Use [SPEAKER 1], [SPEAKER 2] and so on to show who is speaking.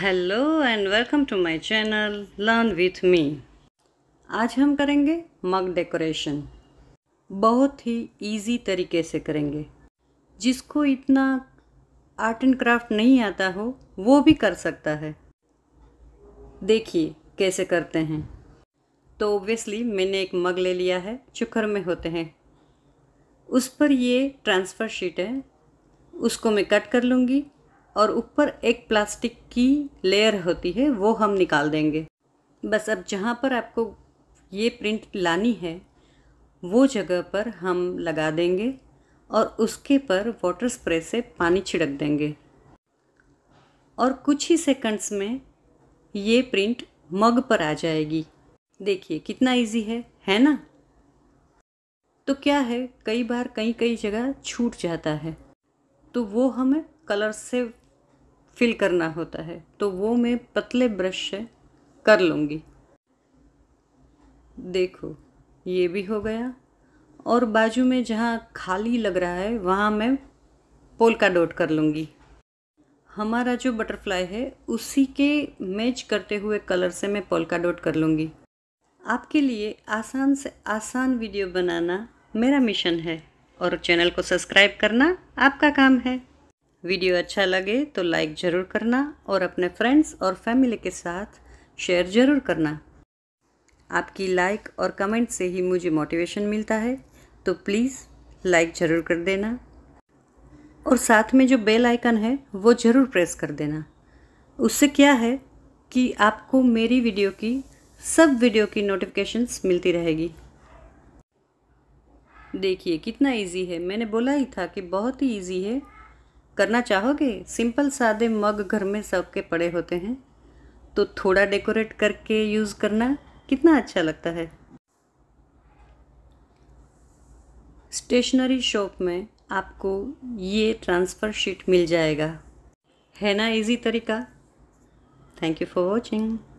[SPEAKER 1] hello and welcome to my channel learn with me आज हम करेंगे मग डेकोरेशन बहुत ही इजी तरीके से करेंगे जिसको इतना आर्ट एंड क्राफ्ट नहीं आता हो वो भी कर सकता है देखिए कैसे करते हैं तो ओब्वियसली मैंने एक मग ले लिया है चुकर में होते हैं उस पर ये ट्रांसफ़र शीट है उसको मैं कट कर लूँगी और ऊपर एक प्लास्टिक की लेयर होती है वो हम निकाल देंगे बस अब जहाँ पर आपको ये प्रिंट लानी है वो जगह पर हम लगा देंगे और उसके पर वाटर स्प्रे से पानी छिड़क देंगे और कुछ ही सेकंड्स में ये प्रिंट मग पर आ जाएगी देखिए कितना इजी है है ना तो क्या है कई बार कई कई जगह छूट जाता है तो वो हमें कलर से फिल करना होता है तो वो मैं पतले ब्रश से कर लूँगी देखो ये भी हो गया और बाजू में जहाँ खाली लग रहा है वहाँ मैं पोलका डॉट कर लूँगी हमारा जो बटरफ्लाई है उसी के मैच करते हुए कलर से मैं पोलका डॉट कर लूँगी आपके लिए आसान से आसान वीडियो बनाना मेरा मिशन है और चैनल को सब्सक्राइब करना आपका काम है वीडियो अच्छा लगे तो लाइक ज़रूर करना और अपने फ्रेंड्स और फैमिली के साथ शेयर ज़रूर करना आपकी लाइक और कमेंट से ही मुझे मोटिवेशन मिलता है तो प्लीज़ लाइक ज़रूर कर देना और साथ में जो बेल आइकन है वो ज़रूर प्रेस कर देना उससे क्या है कि आपको मेरी वीडियो की सब वीडियो की नोटिफिकेशंस मिलती रहेगी देखिए कितना इजी है मैंने बोला ही था कि बहुत ही इजी है करना चाहोगे सिंपल सादे मग घर में सबके पड़े होते हैं तो थोड़ा डेकोरेट करके यूज़ करना कितना अच्छा लगता है स्टेशनरी शॉप में आपको ये ट्रांसफ़र शीट मिल जाएगा है ना इजी तरीका थैंक यू फॉर वॉचिंग